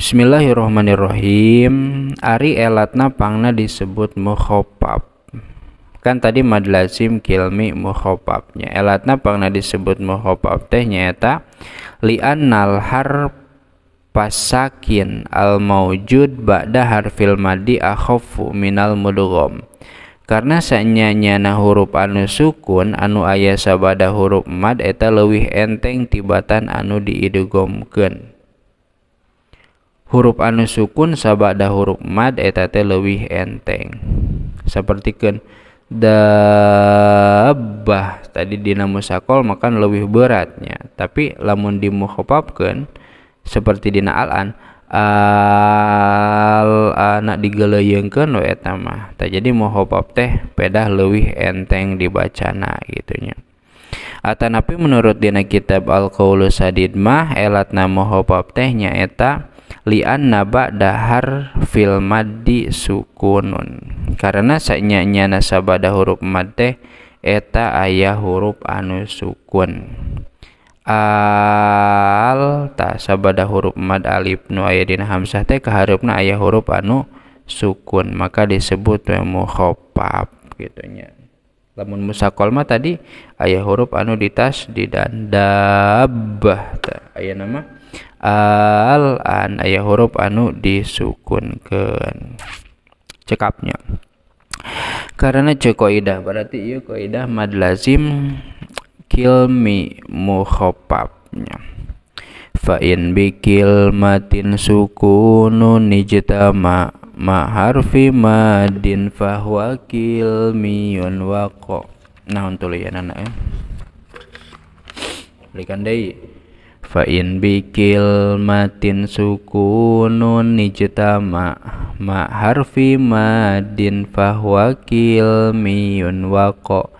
Bismillahirrahmanirrahim. Ari elatna pangna disebut mukhopap. Kan tadi mad kilmi mukhopapnya. Elatna pangna disebut mukhopap teh nyata Lian nalhar pasakin al maujud ba'da harfil madi akhofu minal mudugom karena nyanyana huruf anu sukun anu ayah sabada huruf mad eta lewih enteng tibatan anu diidugomken huruf anu sukun sabada huruf mad etate lebih enteng seperti kan dabah tadi dina sakol makan lebih beratnya tapi lamun dimukhopapkan seperti dina alan al anak digeleyengkeun we etama tak jadi mukhopap teh pedah lebih enteng dibacana gitunya tapi menurut dina kitab Al-Qaulu Sadid mah elatna mukhopap teh eta lian naba dahar fil maddi sukunun karena nyana nasabada huruf mad eta ayah huruf anu sukun al ta sabada huruf mad alif nu aya dina hamzah teh kaharupna ayah huruf anu sukun maka disebut mukhaffaf gitu nya lamun musakol tadi ayah huruf anu ditas di Ayah ta aya nama al an ayah huruf anu disukunkan cekapnya karena cekoidah berarti iya koidah mad lazim kilmi fa fa'in bikil matin sukunun nijtama ma harfi madin fahuwa kilmiyun waqo nah untuk lihat anak ya eh. berikan deh fa bikil matin kilmatin sukunun nijtama ma harfi madin fahwakil kilmiyun waqo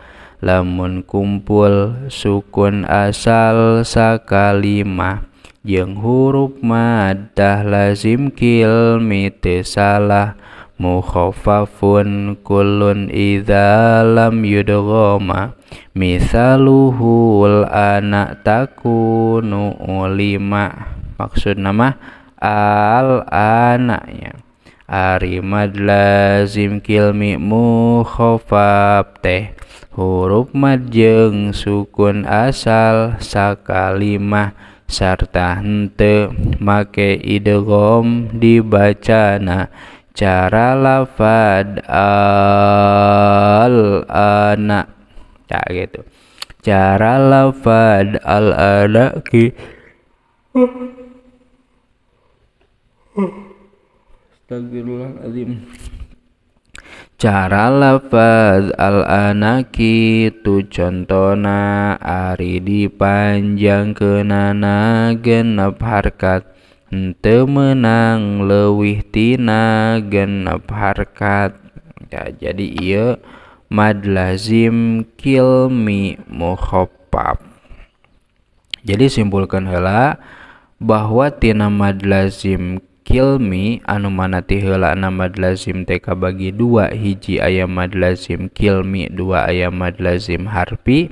lamun kumpul sukun asal sakalima yang huruf madah lazim kilmi salah mukhafafun kullun idza lam yudghama misaluhul anak takunu ulima maksud nama al anaknya arimad lazim kilmi mukhafaf teh huruf mad jeung sukun asal sakalimah sarta hente make idgham dibacana cara lafad al anak tak nah, gitu cara lafad al anak ki Astagfirullahaladzim Cara lafaz al-anaki tu contona ari dipanjang kenana genap harkat Ente menang Tina genep harkat ya, jadi ia mad lazim kilmi mukhopab jadi simpulkan hela bahwa tina mad lazim kilmi anu mana tihela nama lazim TK bagi dua hiji ayam mad lazim kilmi dua ayam mad lazim harfi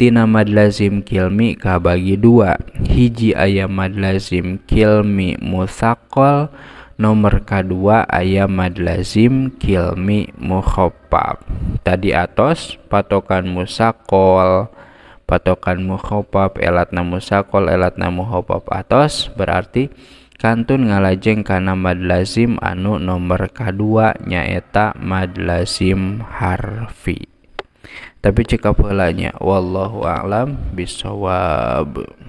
tina mad lazim kilmi ka bagi dua hiji ayam mad lazim kilmi musakol nomor dua ayam mad lazim kilmi mukhopab tadi atas patokan musakol patokan mukhopab elat namusakol elat mukhopab atas berarti kantun ngalajeng kana lazim anu nomor kedua nyaeta lazim harfi tapi cekap helanya wallahu a'lam bisawab